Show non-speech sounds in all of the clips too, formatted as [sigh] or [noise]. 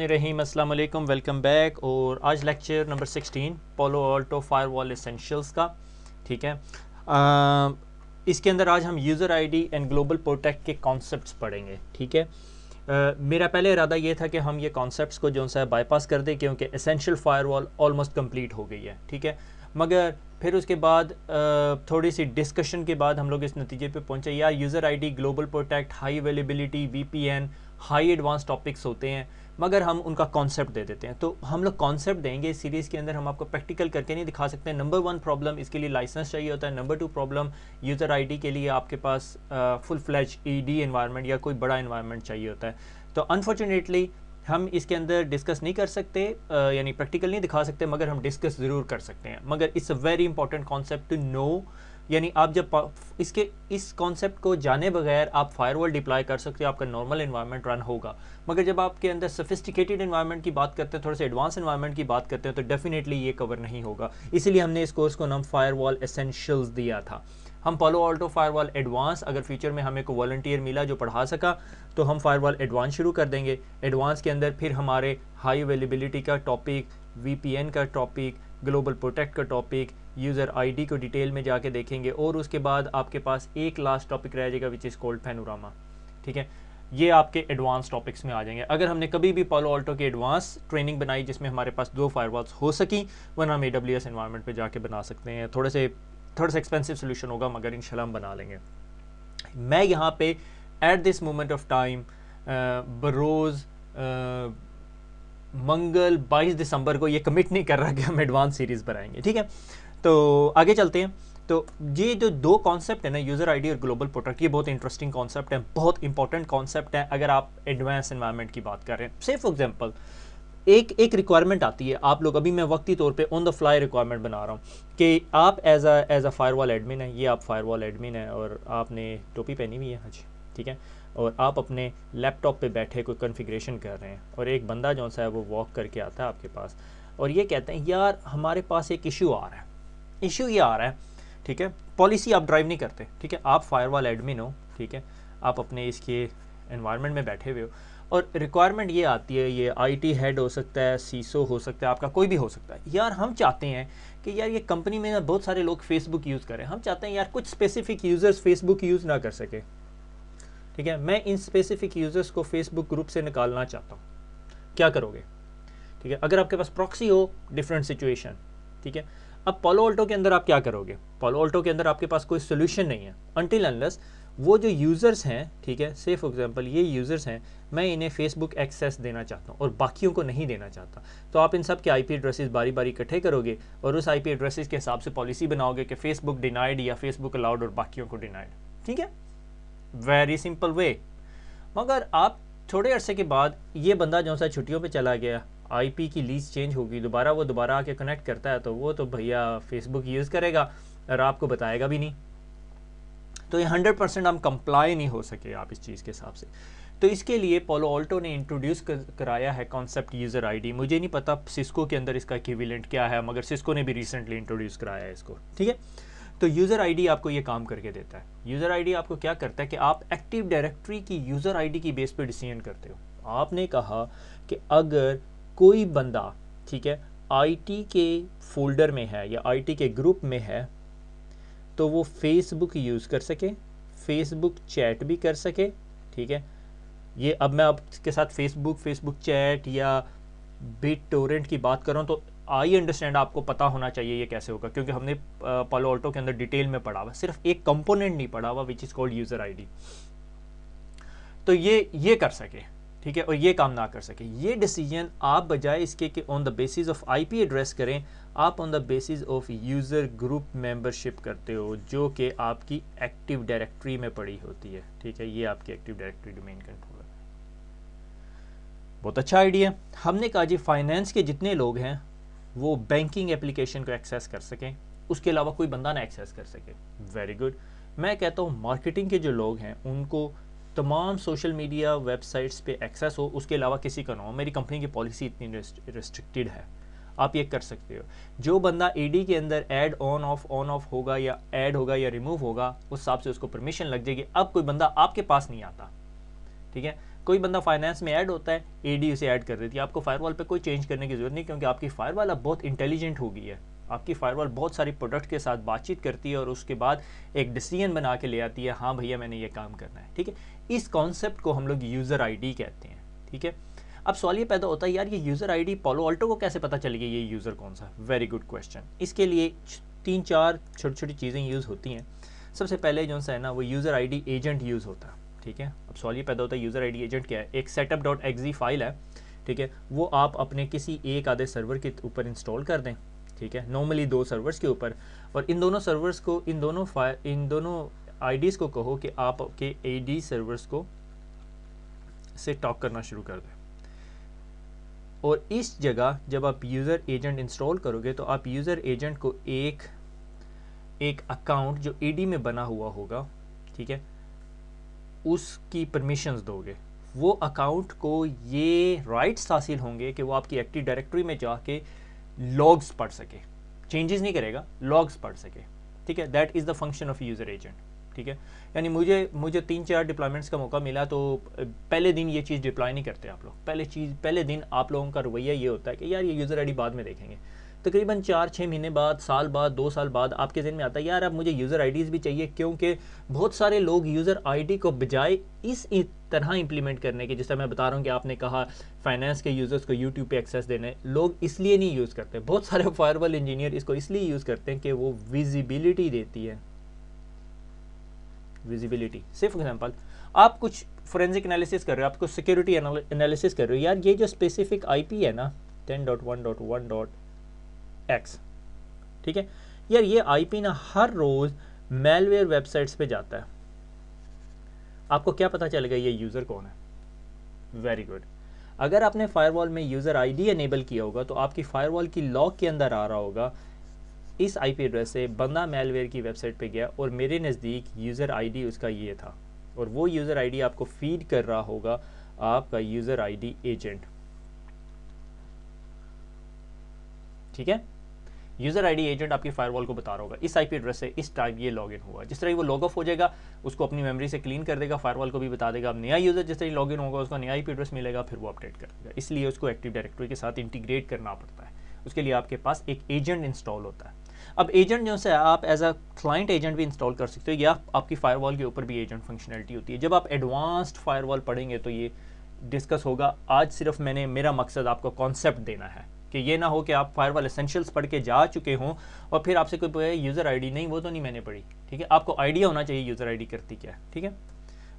रहीम अस्सलाम वालेकुम welcome back और आज lecture number 16 Palo Alto firewall essentials का ठीक है आ, इसके अंदर आज हम user ID and global protect के कॉन्सेप्ट्स पढ़ेंगे ठीक है आ, मेरा पहले इरादा ये था कि हम ये कॉन्सेप्ट्स को जो सा बाईपास कर दें क्योंकि एसेंशियल फायरवॉल ऑलमोस्ट कम्प्लीट हो गई है ठीक है मगर फिर उसके बाद थोड़ी सी डिस्कशन के बाद हम लोग इस नतीजे पे पहुँचे यार user ID global protect high availability V P high advance topics होते हैं मगर हम उनका कॉन्सेप्ट दे देते हैं तो हम लोग कॉन्सेप्ट देंगे इस सीरीज़ के अंदर हम आपको प्रैक्टिकल करके नहीं दिखा सकते नंबर वन प्रॉब्लम इसके लिए लाइसेंस चाहिए होता है number two problem user ID के लिए आपके पास फुल फ्लैज ईडी एनवायरनमेंट या कोई बड़ा एनवायरनमेंट चाहिए होता है तो अनफॉर्चुनेटली हम इसके अंदर डिस्कस नहीं कर सकते यानी प्रैक्टिकल नहीं दिखा सकते मगर हम डिस्कस ज़रूर कर सकते हैं मगर it's a very important concept to know यानी आप जब इसके इस कॉन्सेप्ट को जाने बगैर आप फायरवॉल डिप्लाई कर सकते हो आपका नॉर्मल इन्वायरमेंट रन होगा मगर जब आपके अंदर सफिस्टिकेटेड इन्वायरमेंट की बात करते हैं थोड़े से एडवांस इन्वायरमेंट की बात करते हैं तो डेफिनेटली ये कवर नहीं होगा इसीलिए हमने इस कोर्स को नाम फायर वॉल दिया था हम पलो ऑल्टो फायरवॉल एडवांस अगर फ्यूचर में हमें को वॉल्टियर मिला जो पढ़ा सका तो हम फायरवॉल एडवांस शुरू कर देंगे एडवांस के अंदर फिर हमारे हाई अवेलेबिलिटी का टॉपिक वी का टॉपिक ग्लोबल प्रोटेक्ट का टॉपिक यूज़र आईडी को डिटेल में जाके देखेंगे और उसके बाद आपके पास एक लास्ट टॉपिक रह जाएगा विच इज़ कॉल्ड पेनोरामा ठीक है ये आपके एडवांस टॉपिक्स में आ जाएंगे अगर हमने कभी भी पोलो ऑल्टो की एडवांस ट्रेनिंग बनाई जिसमें हमारे पास दो फायरवॉल्स हो सकी वन हम ए डब्ल्यू एस इन्वायरमेंट पर जाके बना सकते हैं थोड़े से थोड़ा सा एक्सपेंसिव सोल्यूशन होगा मगर इन हम बना लेंगे मैं यहाँ पे at this moment of time बरोज़ मंगल 22 दिसंबर को ये कमिट नहीं कर रहा कि हम एडवांस सीरीज़ बनाएंगे ठीक है तो आगे चलते हैं तो ये जो दो कॉन्सेप्ट है ना यूज़र आईडी और ग्लोबल प्रोटेक्ट ये बहुत इंटरेस्टिंग कॉन्सेप्ट है बहुत इंपॉर्टेंट कॉन्सेप्ट है अगर आप एडवांस एनवायरमेंट की बात कर रहे हैं से फॉर एग्जाम्पल एक एक रिक्वायरमेंट आती है आप लोग अभी मैं वक्ती तौर पे ऑन द फ्लाई रिक्वायरमेंट बना रहा हूँ कि आप as a as a firewall admin है ये आप फायरवॉल एडमिन है और आपने टोपी पहनी हुई है जी ठीक है और आप अपने लैपटॉप पे बैठे कोई कॉन्फ़िगरेशन कर रहे हैं और एक बंदा जो सा है वो वॉक करके आता है आपके पास और ये कहते हैं यार हमारे पास एक इशू आ रहा है इशू ये आ रहा है ठीक है पॉलिसी आप ड्राइव नहीं करते ठीक है आप फायरवॉल एडमिन हो ठीक है आप अपने इसके इन्वायरमेंट में बैठे हुए हो और रिक्वायरमेंट ये आती है ये आईटी हेड हो सकता है सीसो हो सकता है आपका कोई भी हो सकता है यार हम चाहते हैं कि यार ये कंपनी में बहुत सारे लोग फेसबुक यूज़ करें हम चाहते हैं यार कुछ स्पेसिफिक यूज़र्स फेसबुक यूज़ ना कर सके ठीक है मैं इन स्पेसिफिक यूज़र्स को फेसबुक ग्रुप से निकालना चाहता हूँ क्या करोगे ठीक है अगर आपके पास प्रॉक्सी हो डिफरेंट सिचुएशन ठीक है अब पोलो ऑल्टो के अंदर आप क्या करोगे पोलो ऑल्टो के अंदर आपके पास कोई सोल्यूशन नहीं है अनटिल अनलस वो जो यूज़र्स हैं ठीक है से फॉर ये यूज़र्स हैं मैं इन्हें फेसबुक एक्सेस देना चाहता हूँ और बाकियों को नहीं देना चाहता तो आप इन सब के आईपी एड्रेसेस बारी बारी इकट्ठे करोगे और उस आईपी एड्रेसेस के हिसाब से पॉलिसी बनाओगे कि फेसबुक डिनाइड या फेसबुक अलाउड और बाकियों को डिनाइड ठीक है वेरी सिंपल वे मगर आप थोड़े अरसे के बाद ये बंदा जो सा छुट्टियों पे चला गया आईपी की लीज चेंज होगी दोबारा वो दोबारा आके कनेक्ट करता है तो वो तो भैया फेसबुक यूज़ करेगा और आपको बताएगा भी नहीं तो ये हंड्रेड परसेंट हम कंप्लाई नहीं हो सके आप इस चीज़ के हिसाब से तो इसके लिए पोलो ऑल्टो ने इंट्रोड्यूस कराया है कॉन्सेप्ट यूज़र आईडी मुझे नहीं पता सिस्को के अंदर इसका इक्विवेलेंट क्या है मगर सिस्को ने भी रिसेंटली इंट्रोड्यूस कराया है इसको ठीक है तो यूज़र आईडी आपको ये काम करके देता है यूज़र आईडी आपको क्या करता है कि आप एक्टिव डायरेक्टरी की यूज़र आईडी की बेस पर डिसीजन करते हो आपने कहा कि अगर कोई बंदा ठीक है आईटी के फोल्डर में है या आईटी के ग्रुप में है तो वो फेसबुक यूज़ कर सके फेसबुक चैट भी कर सके ठीक है ये अब मैं आपके साथ फेसबुक फेसबुक चैट या बिट टोरेंट की बात करूँ तो आई अंडरस्टैंड आपको पता होना चाहिए ये कैसे होगा क्योंकि हमने पालो ऑल्टो के अंदर डिटेल में पढ़ा हुआ सिर्फ एक कंपोनेंट नहीं पढ़ा हुआ which is called user ID तो ये ये कर सके ठीक है और ये काम ना कर सके ये डिसीजन आप बजाय इसके कि on the basis of IP address करें आप on the basis of user group membership करते हो जो कि आपकी एक्टिव डायरेक्टरी में पड़ी होती है ठीक है ये आपकी एक्टिव डायरेक्टरी डोमेन कंट्रोल बहुत अच्छा आइडिया हमने कहा जी फाइनेंस के जितने लोग हैं वो बैंकिंग एप्लीकेशन को एक्सेस कर सकें उसके अलावा कोई बंदा ना एक्सेस कर सके वेरी गुड मैं कहता हूँ मार्केटिंग के जो लोग हैं उनको तमाम सोशल मीडिया वेबसाइट्स पे एक्सेस हो उसके अलावा किसी का ना हो मेरी कंपनी की पॉलिसी इतनी रिस्ट्रिक्टेड है आप ये कर सकते हो जो बंदा ईडी के अंदर add on off on off होगा या ऐड होगा या रिमूव होगा उस हिसाब से उसको परमिशन लग जाएगी अब कोई बंदा आपके पास नहीं आता ठीक है कोई बंदा फाइनेंस में ऐड होता है एडी उसे ऐड कर देती है आपको फायरवॉल पे कोई चेंज करने की जरूरत नहीं क्योंकि आपकी फायरवॉल अब बहुत इंटेलिजेंट हो गई है आपकी फायरवॉल बहुत सारी प्रोडक्ट के साथ बातचीत करती है और उसके बाद एक डिसीजन बना के ले आती है हाँ भैया मैंने ये काम करना है ठीक है इस कॉन्सेप्ट को हम लोग यूज़र आई कहते हैं ठीक है अब सवाल ये पैदा होता है यार ये user I D Palo Alto को कैसे पता चलेगी ये यूज़र कौन सा वेरी गुड क्वेश्चन इसके लिए तीन चार छोटी छोटी चीज़ें यूज़ होती हैं सबसे पहले जो सा है ना वो यूज़र आईडी एजेंट यूज़ होता है ठीक है अब सॉल्व ये पैदा होता है यूज़र आई एजेंट क्या है एक सेटअप डॉट एक्जी फाइल है ठीक है वो आप अपने किसी एक आधे सर्वर के ऊपर इंस्टॉल कर दें ठीक है नॉर्मली दो सर्वर्स के ऊपर और इन दोनों सर्वर्स को इन दोनों इन दोनों आईडीज़ को कहो कि आपके डी सर्वर्स को से टॉक करना शुरू कर दें और इस जगह जब आप यूज़र एजेंट इंस्टॉल करोगे तो आप यूज़र एजेंट को एक एक अकाउंट जो ईडी में बना हुआ होगा ठीक है उसकी परमिशंस दोगे वो अकाउंट को ये राइट्स हासिल होंगे कि वो आपकी एक्टिव डायरेक्टरी में जाके लॉग्स पढ़ सके चेंजेस नहीं करेगा लॉग्स पढ़ सके ठीक है that is the function of user agent ठीक है यानी मुझे मुझे तीन चार डिप्लॉयमेंट्स का मौका मिला तो पहले दिन ये चीज़ डिप्लॉय नहीं करते आप लोग पहले चीज़ पहले दिन आप लोगों का रवैया ये होता है कि यार ये यूज़र आई बाद में देखेंगे तकरीबन चार छः महीने बाद साल बाद दो साल बाद आपके जहन में आता है यार अब मुझे यूज़र आईडीज़ भी चाहिए क्योंकि बहुत सारे लोग यूज़र आईडी को बजाय इस तरह इंप्लीमेंट करने के तरह मैं बता रहा हूँ कि आपने कहा फाइनेंस के यूज़र्स को यूट्यूब पे एक्सेस देने लोग इसलिए नहीं यूज़ करते बहुत सारे फायरवल इंजीनियर इसको इसलिए यूज़ करते हैं कि वो विजिबिलिटी देती है विजिबिलिटी सिर्फ एग्जाम्पल आप कुछ फोरेंसिक एनालिसिस कर रहे हो आपको सिक्योरिटी एनालिसिस कर रहे हो यार ये जो स्पेसिफिक आईपी है ना ten dot one dot one dot X ठीक है यार ये आईपी ना हर रोज़ मेलवेयर वेबसाइट्स पे जाता है आपको क्या पता चल गया ये यूज़र कौन है वेरी गुड अगर आपने फायरवॉल में यूज़र आईडी एनेबल किया होगा तो आपकी फायरवॉल की लॉक के अंदर आ रहा होगा इस आईपी एड्रेस से बंदा मेलवेयर की वेबसाइट पे गया और मेरे नज़दीक यूज़र आईडी उसका ये था और वो यूज़र आईडी आपको फीड कर रहा होगा आपका यूज़र आईडी एजेंट ठीक है यूज़र आईडी एजेंट आपकी फायरवॉल को बता रहा होगा इस आईपी एड्रेस से इस टाइम ये लॉगिन हुआ जिस तरह वो लॉग ऑफ हो जाएगा उसको अपनी मेमोरी से क्लीन कर देगा फायरवॉल को भी बता देगा अब नया यूज़र जिस तरह लॉगिन होगा उसका नया आईपी एड्रेस मिलेगा फिर वो अपडेट कर देगा इसलिए उसको एक्टिव डायरेक्टरी के साथ इंटीग्रेट करना पड़ता है उसके लिए आपके पास एक एजेंट इंस्टॉल होता है अब एजेंट जो है आप एज अ क्लाइंट एजेंट भी इंस्टॉल कर सकते हो या आपकी फायरवॉल के ऊपर भी एजेंट फंक्शनलिटी होती है जब आप एडवांस्ड फायरवॉल पढ़ेंगे तो ये डिस्कस होगा आज सिर्फ मैंने मेरा मकसद आपको कॉन्सेप्ट देना है कि ये ना हो कि आप फायरवॉल एसेंशियल्स पढ़ के जा चुके हों और फिर आपसे कोई यूज़र आईडी नहीं वो तो नहीं मैंने पढ़ी ठीक है आपको आइडिया होना चाहिए यूज़र आईडी करती क्या है ठीक है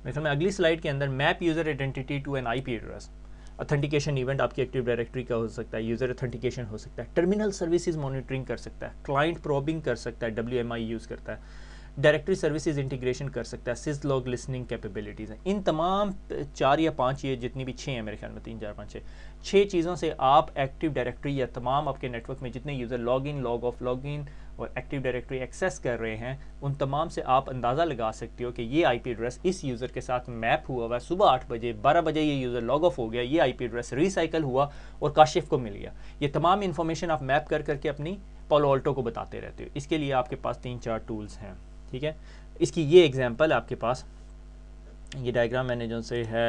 मेरे मैं अगली स्लाइड के अंदर map user identity to an I address authentication event आपकी एक्टिव डायरेक्टरी का हो सकता है यूज़र ऑथेंटिकेशन हो सकता है टर्मिनल सर्विसेज मॉनिटरिंग कर सकता है क्लाइंट प्रॉबिंग कर सकता है डब्ल्यू यूज़ करता है डायरेक्टरी सर्विसेज इंटीग्रेशन कर सकता है सिज लॉग लिसनिंग कैपेबिलिटीज़ हैं इन तमाम चार या पाँच ये जितनी भी छः हैं मेरे ख्याल में तीन चार पाँच छः छः चीज़ों से आप एक्टिव डायरेक्टरी या तमाम आपके नेटवर्क में जितने user log in log off log in और एक्टिव डायरेक्टरी एक्सेस कर रहे हैं उन तमाम से आप अंदाज़ा लगा सकते हो कि ये आईपी एड्रेस इस यूज़र के साथ मैप हुआ हुआ है सुबह आठ बजे बारह बजे ये यूज़र लॉग ऑफ हो गया ये आईपी एड्रेस रिसाइकल हुआ और काशिफ को मिल गया ये तमाम इन्फॉर्मेशन आप मैप कर करके अपनी पोलोल्टो को बताते रहते हो इसके लिए आपके पास तीन चार टूल्स हैं ठीक है इसकी ये एग्जांपल आपके पास ये डायग्राम मैंने जो से है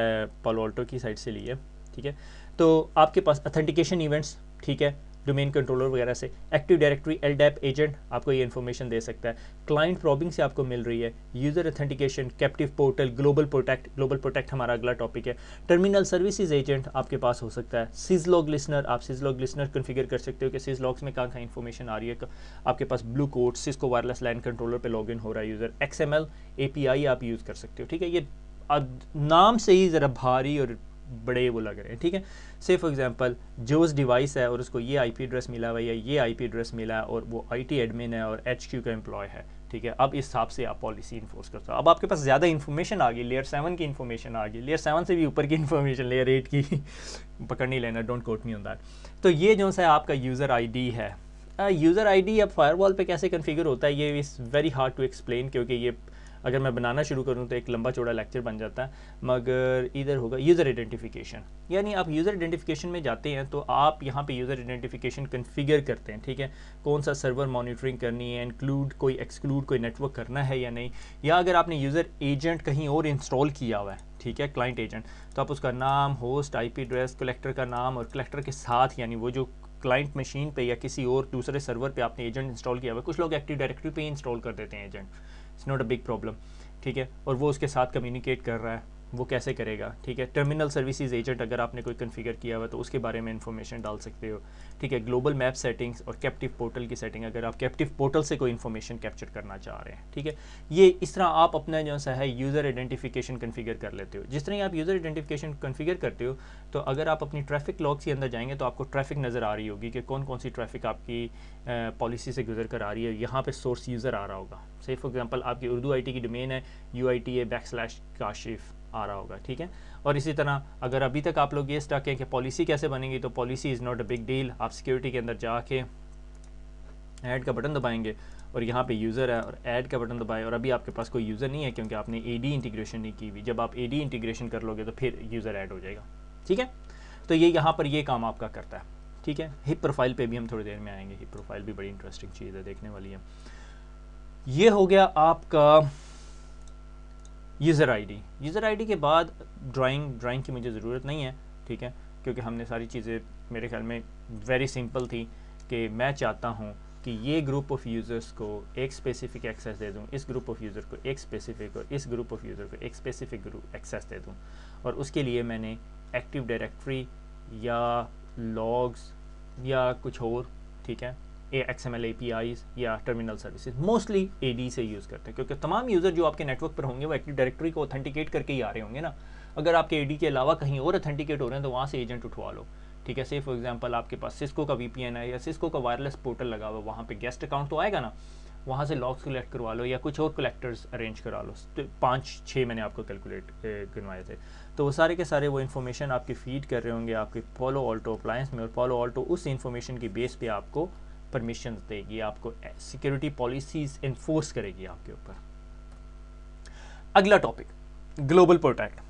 पलोल्टो की साइड से ली है ठीक है तो आपके पास अथेंटिकेशन इवेंट्स ठीक है डोमेन कंट्रोलर वगैरह से एक्टिव डायरेक्टरी एल एजेंट आपको ये इन्फॉर्मेशन दे सकता है क्लाइंट प्रॉबिंग से आपको मिल रही है user authentication captive portal global protect global protect हमारा अगला टॉपिक है टर्मिनल सर्विसेज एजेंट आपके पास हो सकता है सिजलॉग लिसनर आप लॉग लिसनर कन्फिगर कर सकते हो कि लॉग्स में कहाँ कहाँ इन्फॉर्मेशन आ रही है आपके पास ब्लू कोड को वायरलेस लैंड कंट्रोलर पर लॉग इन हो रहा है यूज़र एक्स एम एल आप यूज़ कर सकते हो ठीक है ये नाम से ही ज़रा भारी और बड़े वो लग रहे हैं ठीक है से फॉर एग्जांपल जो उस डिवाइस है और उसको ये आईपी एड्रेस मिला हुआ या ये आईपी एड्रेस मिला है और वो आईटी एडमिन है और एचक्यू का एम्प्लॉय है ठीक है अब इस हिसाब से आप पॉलिसी इन्फोर्स करते हो अब आपके पास ज़्यादा इन्फॉर्मेशन आ गई लेयर सेवन की इन्फॉर्मेशन आ गई लेयर सेवन से भी ऊपर की इन्फॉर्मेशन लेयर एट की [laughs] पकड़ नहीं लेना don't quote me on that तो ये जो सा आपका यूज़र डी है यूज़र डी अब फायरवॉल पे कैसे कन्फिगर होता है ये is very hard to explain क्योंकि ये अगर मैं बनाना शुरू करूँ तो एक लंबा चौड़ा लेक्चर बन जाता है मगर इधर होगा यूज़र आइडेंटिफिकेशन यानी आप यूज़र आइडेंटिफिकेशन में जाते हैं तो आप यहाँ पे यूज़र आइडेंटिफिकेशन कन्फिगर करते हैं ठीक है कौन सा सर्वर मॉनिटरिंग करनी है इंक्लूड कोई एक्सक्लूड कोई नेटवर्क करना है या नहीं या अगर आपने यूज़र एजेंट कहीं और इंस्टॉल किया हुआ है ठीक है क्लाइंट एजेंट तो आप उसका नाम होस्ट पी एड्रेस कलेक्टर का नाम और कलेक्टर के साथ यानी वो जो क्लाइंट मशीन पे या किसी और दूसरे सर्वर पे आपने एजेंट इंस्टॉल किया हुआ है कुछ लोग एक्टिव डायरेक्टरी पे इंस्टॉल कर देते हैं agent it's not a big problem ठीक है और वो उसके साथ कम्युनिकेट कर रहा है वो कैसे करेगा ठीक है टर्मिनल सर्विसेज एजेंट अगर आपने कोई कन्फिगर किया हुआ तो उसके बारे में इन्फॉर्मेशन डाल सकते हो ठीक है ग्लोबल मैप सेटिंग्स और कैप्टिव पोर्टल की सेटिंग अगर आप कैप्टिव पोर्टल से कोई इन्फॉर्मेशन कैप्चर करना चाह रहे हैं ठीक है ये इस तरह आप अपना जो सा है यूज़र आइडेंटिफिकेशन कन्फिगर कर लेते हो जिस तरह आप यूज़र आइडेंटिफिकेशन कन्फिगर करते हो तो अगर आप अपनी ट्रैफिक लॉक के अंदर जाएंगे तो आपको ट्रैफिक नज़र आ रही होगी कि कौन कौन सी ट्रैफिक आपकी पॉलिसी से गुजर कर आ रही है यहाँ पर सोर्स यूज़र आ रहा होगा सही फॉर एग्जाम्पल आपकी उर्दू आई की डोमेन है U I T A back slash Kashif आ रहा होगा ठीक है और इसी तरह अगर अभी तक आप लोग ये स्टक है कि पॉलिसी कैसे बनेगी तो policy is not a big deal आप सिक्योरिटी के अंदर जाके ऐड का बटन दबाएंगे और यहाँ पे यूज़र है और ऐड का बटन दबाए और अभी आपके पास कोई यूज़र नहीं है क्योंकि आपने ए डी इंटीग्रेशन नहीं की हुई जब आप ए डी इंटीग्रेशन कर लोगे तो फिर यूज़र ऐड हो जाएगा ठीक है तो ये यहाँ पर ये काम आपका करता है ठीक है हिप प्रोफाइल पे भी हम थोड़ी देर में आएंगे हिप प्रोफाइल भी बड़ी इंटरेस्टिंग चीज़ है देखने वाली है ये हो गया आपका यूज़र आईडी यूज़र आईडी के बाद ड्राइंग ड्राइंग की मुझे ज़रूरत नहीं है ठीक है क्योंकि हमने सारी चीज़ें मेरे ख्याल में वेरी सिंपल थी कि मैं चाहता हूँ कि ये ग्रुप ऑफ यूज़र्स को एक स्पेसिफिक एक्सेस दे दूँ इस ग्रुप ऑफ यूज़र को एक स्पेसिफिक और इस ग्रुप ऑफ यूज़र को एक स्पेसिफिक ग्रुप एक्सेस दे दूँ और उसके लिए मैंने एक्टिव डायरेक्ट्री या लॉग्स या कुछ और ठीक है XML APIs या टर्मिनल सर्विसेज मोस्टली AD से यूज़ करते हैं क्योंकि तमाम यूज़र जो आपके नेटवर्क पर होंगे वो एक्टिव डायरेक्टरी को ऑथेंटिकेट करके ही आ रहे होंगे ना अगर आपके AD के अलावा कहीं और ऑथेंटिकेट हो रहे हैं तो वहाँ से एजेंट उठवा लो ठीक है से फॉर एग्जांपल आपके पास सिस्को का वी है या सिस्को का वायरलेस पोर्टल लगा हुआ वहाँ पर गेस्ट अकाउंट तो आएगा ना वहाँ से लॉग्स कलेक्ट करवा लो या कुछ और कलेक्टर्स अरेंज करा लो तो पाँच छः मैंने आपको कैलकुलेट गिनवाए थे तो वो सारे के सारे वो इन्फॉर्मेशन आपकी फीड कर रहे होंगे आपके पोलो ऑल्टो अप्लायंस में और पोलो ऑल्टो उस इन्फॉर्मेशन की बेस पे आपको परमिशन देगी आपको सिक्योरिटी पॉलिसीज इन्फोर्स करेगी आपके ऊपर अगला topic global protect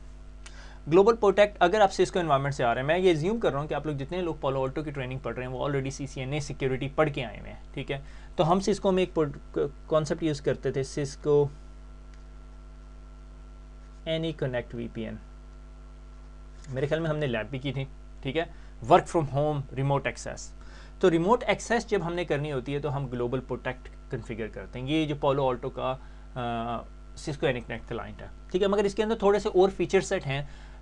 global protect अगर आप सिस्को इन्वायरमेंट से आ रहे हैं मैं ये ज्यूम कर रहा हूँ कि आप लोग जितने लोग पोलो ऑल्टो की ट्रेनिंग पढ़ रहे हैं वो already C C N A security पढ़ के आए हुए हैं ठीक है तो हम सिस्को में एक कॉन्सेप्ट यूज़ करते थे सिस्को एनी कनेक्ट वीपीएन मेरे ख्याल में हमने लैब भी की थी ठीक है work from home remote access तो रिमोट एक्सेस जब हमने करनी होती है तो हम ग्लोबल प्रोटेक्ट कन्फिगर करते हैं ये जो पोलो ऑल्टो का सिस्को एनिकनेक्ट क्लाइंट है ठीक है मगर इसके अंदर थोड़े से और फीचर सेट हैं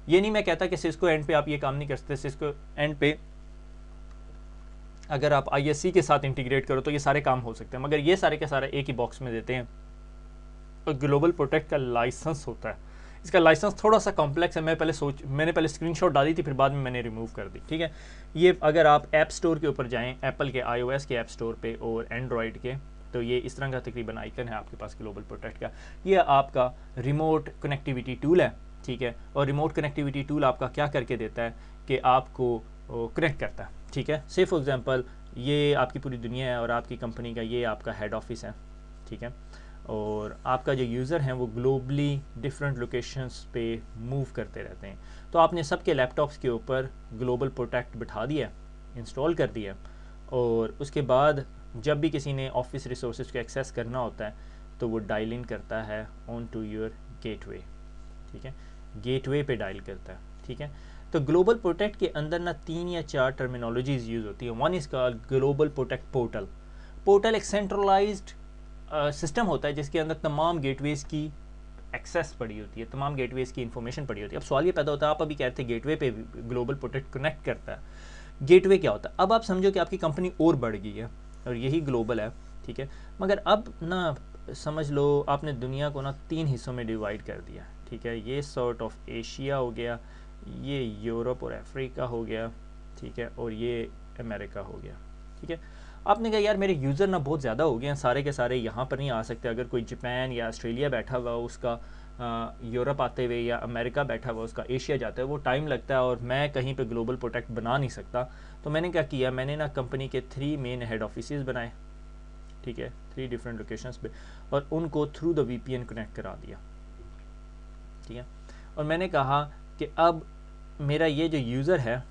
ये नहीं मैं कहता कि सिस्को एंड पे आप ये काम नहीं कर सकते सिस्को एंड पे अगर आप आई के साथ इंटीग्रेट करो तो ये सारे काम हो सकते हैं मगर ये सारे के सारे एक ही बॉक्स में देते हैं और ग्लोबल प्रोटेक्ट का लाइसेंस होता है इसका लाइसेंस थोड़ा सा कॉम्प्लेक्स है मैं पहले सोच मैंने पहले स्क्रीनशॉट डाली थी फिर बाद में मैंने रिमूव कर दी ठीक है ये अगर आप ऐप स्टोर के ऊपर जाएँ एप्पल के आईओएस के ऐप स्टोर पे और एंड्रॉयड के तो ये इस तरह का तकरीबन आइकन है आपके पास ग्लोबल प्रोटेक्ट का ये आपका रिमोट कनेक्टिविटी टूल है ठीक है और रिमोट कनेक्टिविटी टूल आपका क्या करके देता है कि आपको कनेक्ट करता है ठीक है से फॉर एग्ज़ाम्पल ये आपकी पूरी दुनिया है और आपकी कंपनी का ये आपका हेड ऑफिस है ठीक है और आपका जो यूज़र है वो ग्लोबली डिफरेंट लोकेशंस पे मूव करते रहते हैं तो आपने सबके लैपटॉप्स के ऊपर ग्लोबल प्रोटेक्ट बिठा दिया इंस्टॉल कर दिया और उसके बाद जब भी किसी ने ऑफिस रिसोर्स को एक्सेस करना होता है तो वो डायल इन करता है ऑन टू योर गेटवे ठीक है गेटवे पे डायल करता है ठीक है तो ग्लोबल प्रोटेक्ट के अंदर ना तीन या चार टर्मिनोलॉजीज यूज़ होती है one is call global protect portal portal एक सेंट्रलाइज्ड सिस्टम होता है जिसके अंदर तमाम गेटवेज़ की एक्सेस पड़ी होती है तमाम गेटवेज़ की इन्फॉर्मेशन पड़ी होती है अब सवाल ये पैदा होता है आप अभी कहते हैं गेटवे पे ग्लोबल प्रोटेक्ट कनेक्ट करता है गेटवे क्या होता है अब आप समझो कि आपकी कंपनी और बढ़ गई है और यही ग्लोबल है ठीक है मगर अब ना समझ लो आपने दुनिया को ना तीन हिस्सों में डिवाइड कर दिया ठीक है ये सॉर्ट ऑफ एशिया हो गया ये यूरोप और अफ्रीका हो गया ठीक है और ये अमेरिका हो गया ठीक है आपने कहा यार मेरे यूज़र ना बहुत ज़्यादा हो गए हैं सारे के सारे यहाँ पर नहीं आ सकते अगर कोई जापान या ऑस्ट्रेलिया बैठा हुआ उसका यूरोप आते हुए या अमेरिका बैठा हुआ उसका एशिया जाता है वो टाइम लगता है और मैं कहीं पर ग्लोबल प्रोडक्ट बना नहीं सकता तो मैंने क्या किया मैंने ना कंपनी के थ्री मेन हेड ऑफिस बनाए ठीक है थ्री डिफरेंट लोकेशंस पे और उनको थ्रू द वी कनेक्ट करा दिया ठीक है और मैंने कहा कि अब मेरा ये जो यूज़र है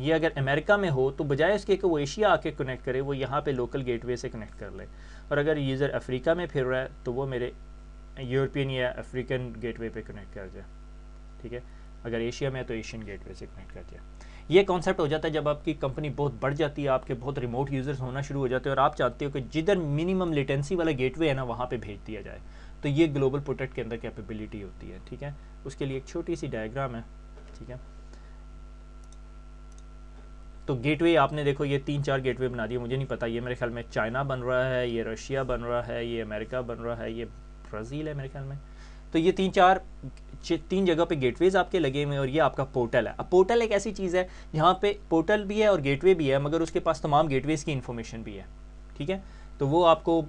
ये अगर अमेरिका में हो तो बजाय इसके कि वो एशिया आके कनेक्ट करे वो यहाँ पे लोकल गेटवे से कनेक्ट कर ले और अगर यूज़र अफ्रीका में फिर रहा है तो वो मेरे यूरोपियन या अफ्रीकन गेटवे पे कनेक्ट कर जाए ठीक है अगर एशिया में है तो एशियन गेटवे से कनेक्ट कर दिया ये कॉन्सेप्ट हो जाता है जब आपकी कंपनी बहुत बढ़ जाती है आपके बहुत रिमोट यूज़र्स होना शुरू हो जाते हैं और आप चाहते हो कि जिधर मिनिमम लेटेंसी वाला गेट है ना वहाँ पर भेज दिया जाए तो ये ग्लोबल प्रोडक्ट के अंदर कैपेबिलिटी होती है ठीक है उसके लिए एक छोटी सी डायग्राम है ठीक है तो गेटवे आपने देखो ये तीन चार गेटवे बना दिए मुझे नहीं पता ये मेरे ख्याल में चाइना बन रहा है ये रशिया बन रहा है ये अमेरिका बन रहा है ये ब्राज़ील है मेरे ख्याल में तो ये तीन चार तीन जगह पे गेटवेज आपके लगे हुए हैं और ये आपका पोर्टल है अब पोर्टल एक ऐसी चीज़ है जहाँ पे पोर्टल भी है और गेटवे भी है मगर उसके पास तमाम गेटवेज की इन्फॉर्मेशन भी है ठीक है तो वो आपको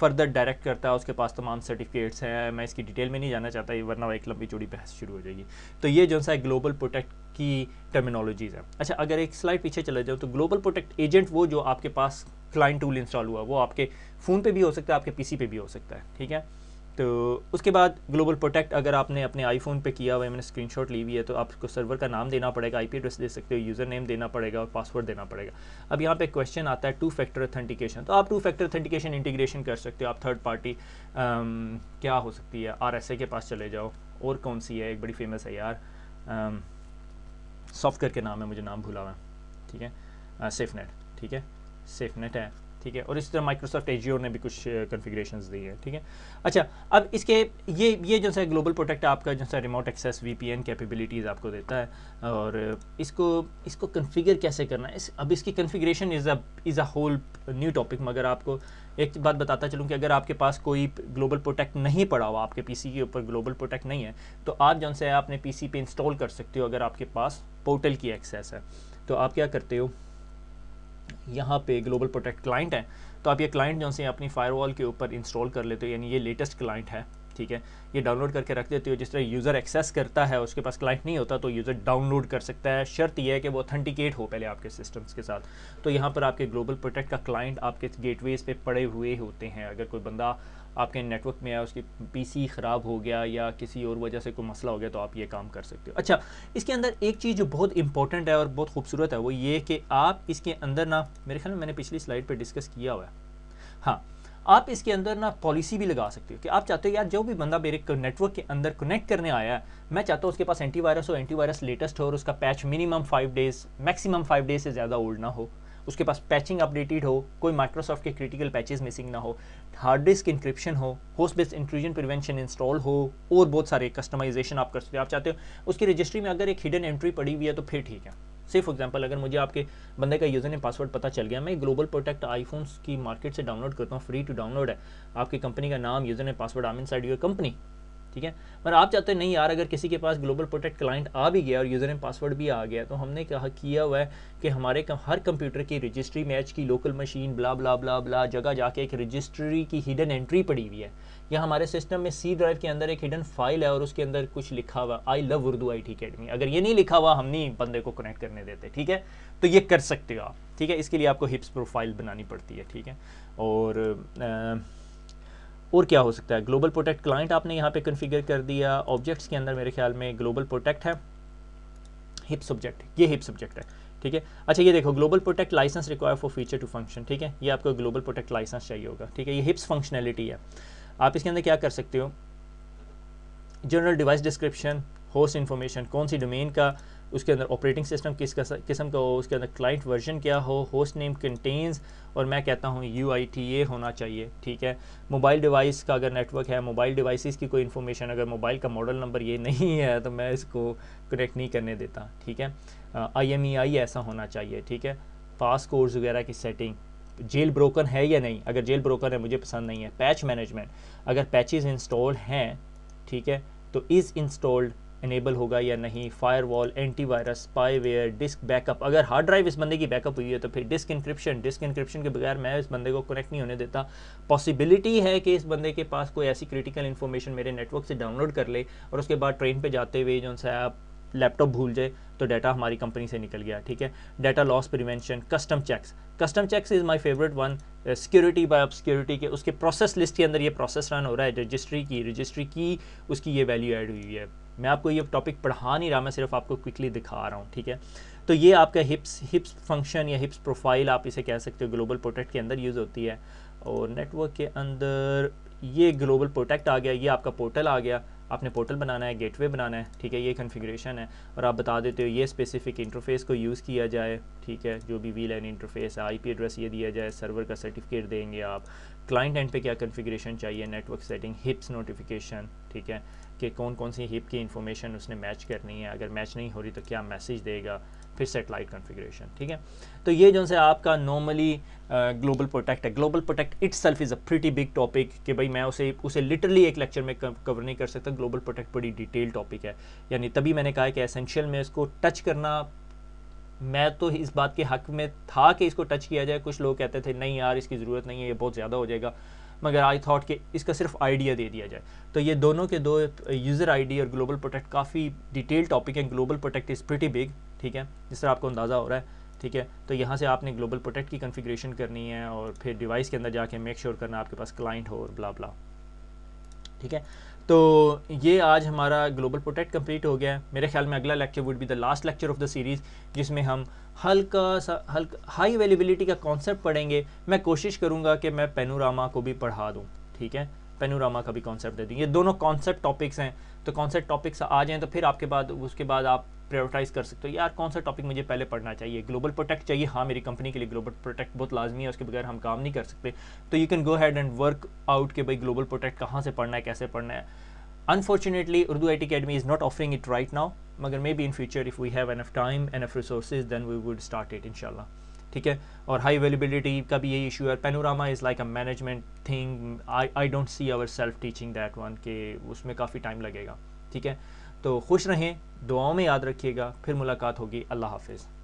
फर्दर डायरेक्ट करता है उसके पास तमाम सर्टिफिकेट्स हैं मैं इसकी डिटेल में नहीं जाना चाहता ये वरना एक लंबी चोड़ी बहस शुरू हो जाएगी तो ये जो सा ग्लोबल प्रोटेक्ट की टर्मिनोलॉजीज़ हैं अच्छा अगर एक स्लाइड पीछे चले जाओ तो ग्लोबल प्रोटेक्ट एजेंट वो जो आपके पास क्लाइंट टूल इंस्टॉल हुआ वो आपके फ़ोन पे भी हो सकता है आपके पीसी पे भी हो सकता है ठीक है तो उसके बाद ग्लोबल प्रोटेक्ट अगर आपने अपने आईफोन पे किया हुआ है मैंने स्क्रीनशॉट ली हुई है तो आपको सर्वर का नाम देना पड़ेगा आईपी एड्रेस दे सकते हो यूज़र नेम देना पड़ेगा और पासवर्ड देना पड़ेगा अब यहाँ पे क्वेश्चन आता है टू फैक्टर ऑथेंटिकेशन तो आप टू फैक्टर ऑथेंटिकेशन इंटीग्रेशन कर सकते हो आप थर्ड पार्टी आम, क्या हो सकती है आर के पास चले जाओ और कौन सी है एक बड़ी फेमस है यार सॉफ्टवेयर um, के नाम है मुझे नाम भूला हुआ ठीक है सेफनेट uh, ठीक है सेफनेट है ठीक है और इसी तरह माइक्रोसॉफ्ट एजियो ने भी कुछ कन्फिग्रेशन दी है ठीक है अच्छा अब इसके ये ये जो सा ग्लोबल प्रोटेक्ट आपका जो सा रिमोट एक्सेस वी कैपेबिलिटीज़ आपको देता है और इसको इसको कन्फिगर कैसे करना है इस, अब इसकी configuration is a is a whole new topic मगर आपको एक बात बताता चलूँ कि अगर आपके पास कोई ग्लोबल प्रोटेक्ट नहीं पड़ा हुआ आपके सी के ऊपर ग्लोबल प्रोटेक्ट नहीं है तो आप जो है अपने सी पे इंस्टॉल कर सकते हो अगर आपके पास पोर्टल की एक्सेस है तो आप क्या करते हो यहाँ पे ग्लोबल प्रोटेक्ट क्लाइंट है तो आप ये क्लाइंट जो से अपनी फायरवॉल के ऊपर इंस्टॉल कर लेते हो यानी ये लेटेस्ट क्लाइंट है ठीक है ये डाउनलोड करके रख देती हो जिस तरह यूज़र एक्सेस करता है उसके पास क्लाइंट नहीं होता तो यूज़र डाउनलोड कर सकता है शर्त यह है कि वो ऑथेंटिकेट हो पहले आपके सिस्टम्स के साथ तो यहाँ पर आपके ग्लोबल प्रोटेक्ट का क्लाइंट आपके गेट पे पड़े हुए होते हैं अगर कोई बंदा आपके नेटवर्क में आया उसकी पीसी ख़राब हो गया या किसी और वजह से कोई मसला हो गया तो आप ये काम कर सकते हो अच्छा इसके अंदर एक चीज़ जो बहुत इंपॉर्टेंट है और बहुत खूबसूरत है वो ये कि आप इसके अंदर ना मेरे ख्याल में मैंने पिछली स्लाइड पे डिस्कस किया हुआ है हाँ आप इसके अंदर ना पॉलिसी भी लगा सकते हो कि आप चाहते हो यार जो भी बंदा मेरे नेटवर्क के अंदर कनेक्ट करने आया है मैं चाहता हूँ उसके पास एंटीवायरस हो एंटीवायरस लेटेस्ट हो और उसका patch minimum five days maximum five days से ज़्यादा ओल्ड ना हो उसके पास पैचिंग अपडेटेड हो कोई माइक्रोसॉफ्ट के क्रिटिकल पैचेज मिसिंग ना हो हार्ड डिस्क इंक्रिप्शन हो host based intrusion prevention install हो और बहुत सारे कस्टमाइजेशन आप कर सकते हो आप चाहते हो उसकी रजिस्ट्री में अगर एक हिडन एंट्री पड़ी हुई है तो फिर ठीक है सिर्फ फॉर एग्जाम्पल अगर मुझे आपके बंदे का यूज़र ने पासवर्ड पता चल गया मैं ग्लोबल प्रोटेक्ट आईफोन की मार्केट से डाउनलोड करता हूँ फ्री टू डाउनलोड है आपकी कंपनी का नाम यूज़र ने पासवर्ड आम इन साइड यूर कंपनी ठीक है मगर आप चाहते नहीं यार अगर किसी के पास ग्लोबल प्रोटेक्ट क्लाइंट आ भी गया और यूज़र ने पासवर्ड भी आ गया तो हमने कहा किया हुआ है कि हमारे कम, हर कंप्यूटर की रजिस्ट्री मैच की local machine blah blah blah blah जगह जाके एक रजिस्ट्री की हिडन एंट्री पड़ी हुई है या हमारे सिस्टम में सी ड्राइव के अंदर एक हिडन फाइल है और उसके अंदर कुछ लिखा हुआ I love Urdu I T academy अगर ये नहीं लिखा हुआ हम नहीं बंदे को कनेक्ट करने देते ठीक है तो ये कर सकते हो आप ठीक है इसके लिए आपको हिप्स प्रोफाइल बनानी पड़ती है ठीक है और और क्या हो सकता है ग्लोबल प्रोटेक्ट क्लाइंट आपने यहाँ पे कॉन्फ़िगर कर दिया ऑब्जेक्ट्स के अंदर मेरे ख्याल में ग्लोबल प्रोटेक्ट है हिप सब्जेक्ट ये हिप सब्जेक्ट है ठीक है अच्छा ये देखो global protect license require for feature to function ठीक है ये आपको ग्लोबल प्रोटेक्ट लाइसेंस चाहिए होगा ठीक है ये हिप्स फंक्शनैलिटी है आप इसके अंदर क्या कर सकते हो general device description host information कौन सी डोमेन का उसके अंदर ऑपरेटिंग सिस्टम किस किस्म का हो उसके अंदर क्लाइंट वर्जन क्या हो होस्ट नेम कंटेन्स और मैं कहता हूँ यू आई टी ए होना चाहिए ठीक है मोबाइल डिवाइस का अगर नेटवर्क है मोबाइल डिवाइसेस की कोई इन्फॉर्मेशन अगर मोबाइल का मॉडल नंबर ये नहीं है तो मैं इसको कनेक्ट नहीं करने देता ठीक है आई एम ई आई ऐसा होना चाहिए ठीक है पास कोर्स वगैरह की सेटिंग जेल ब्रोकन है या नहीं अगर जेल ब्रोकन है मुझे पसंद नहीं है पैच मैनेजमेंट अगर पैचेज इंस्टॉल हैं ठीक है तो इज़ इंस्टॉल्ड इनेबल होगा या नहीं firewall antivirus spyware disk backup अगर हार्ड ड्राइव इस बंदे की बैकअप हुई है तो फिर डिस्क इंक्रिप्शन डिस्क इंक्रिप्शन के बगैर मैं इस बंदे को कनेक्ट नहीं होने देता पॉसिबिलिटी है कि इस बंदे के पास कोई ऐसी क्रिटिकल इन्फॉर्मेशन मेरे नेटवर्क से डाउनलोड कर ले और उसके बाद ट्रेन पर जाते हुए जो सा आप लैपटॉप भूल जाए तो डाटा हमारी कंपनी से निकल गया ठीक है data loss prevention custom checks custom checks is my favourite one security by security के उसके प्रोसेस लिस्ट के अंदर ये प्रोसेस रन हो रहा है रजिस्ट्री की रजिस्ट्री की उसकी ये वैल्यू एड हुई है मैं आपको ये टॉपिक पढ़ा नहीं रहा मैं सिर्फ आपको क्विकली दिखा रहा हूँ ठीक है तो ये आपका हिप्स हिप्स फंक्शन या हिप्स प्रोफाइल आप इसे कह सकते हो ग्लोबल प्रोटेक्ट के अंदर यूज़ होती है और नेटवर्क के अंदर ये ग्लोबल प्रोटेक्ट आ गया ये आपका पोर्टल आ गया आपने पोर्टल बनाना है गेटवे बनाना है ठीक है ये कन्फिग्रेशन है और आप बता देते हो ये स्पेसिफिक इंटरफेस को यूज़ किया जाए ठीक है जो भी वी लाइन इंटरफेस है आईपी एड्रेस ये दिया जाए सर्वर का सर्टिफिकेट देंगे आप क्लाइंट एंड पे क्या कन्फिग्रेशन चाहिए नेटवर्क सेटिंग हिप्स नोटिफिकेशन ठीक है कि कौन कौन सी हिप की इंफॉर्मेशन उसने मैच करनी है अगर मैच नहीं हो रही तो क्या मैसेज देगा फिर सेटेलाइट कॉन्फ़िगरेशन ठीक है तो ये जो है आपका नॉर्मली ग्लोबल प्रोटेक्ट है global protect itself is a pretty big topic कि भाई मैं उसे उसे लिटरली एक लेक्चर में कवर नहीं कर सकता ग्लोबल प्रोटेक्ट बड़ी डिटेल टॉपिक है यानी तभी मैंने कहा कि एसेंशियल में इसको टच करना मैं तो इस बात के हक में था कि इसको टच किया जाए कुछ लोग कहते थे नहीं यार इसकी ज़रूरत नहीं है ये बहुत ज़्यादा हो जाएगा मगर आई थॉट कि इसका सिर्फ आइडिया दे दिया जाए तो ये दोनों के दो यूज़र uh, आईडी और ग्लोबल प्रोटेक्ट काफ़ी डिटेल टॉपिक है global protect is pretty big ठीक है जिससे आपको अंदाज़ा हो रहा है ठीक है तो यहाँ से आपने ग्लोबल प्रोटेक्ट की कन्फिग्रेशन करनी है और फिर डिवाइस के अंदर जाके मेक श्योर करना आपके पास क्लाइंट हो और ब्ला ब्ला ठीक है तो ये आज हमारा ग्लोबल प्रोटेक्ट कंप्लीट हो गया है मेरे ख्याल में अगला lecture would be the last lecture of the series जिसमें हम हल्का सा हल्का हाई अवेलेबिलिटी का कॉन्सेप्ट पढ़ेंगे मैं कोशिश करूँगा कि मैं पेनोरामा को भी पढ़ा दूँ ठीक है पेनोरामा का भी कॉन्सेप्ट दे देंगे ये दोनों कॉन्सेप्ट टॉपिक्स हैं तो कॉन्सेप्ट टॉपिक्स आ जाएँ तो फिर आपके बाद उसके बाद आप प्रायोरिटाइज कर सकते हो यार कौन सा टॉपिक मुझे पहले पढ़ना चाहिए ग्लोबल प्रोटेक्ट चाहिए हाँ मेरी कंपनी के लिए ग्लोबल प्रोटेक्ट बहुत लाजमी है उसके बगैर हम काम नहीं कर सकते तो you can go ahead and work out के भाई ग्लोबल प्रोटेक्ट कहाँ से पढ़ना है कैसे पढ़ना है unfortunately Urdu I T academy is not offering it right now मगर maybe in future if we have enough time enough resources then we would start it इनशाला ठीक है और हाई अवेलेबिलिटी का भी यही इशू है Panorama is like a management thing I I don't see our self teaching that one के उसमें काफ़ी टाइम लगेगा ठीक है तो खुश रहें दुआओं में याद रखिएगा फिर मुलाकात होगी अल्लाह हाफिज़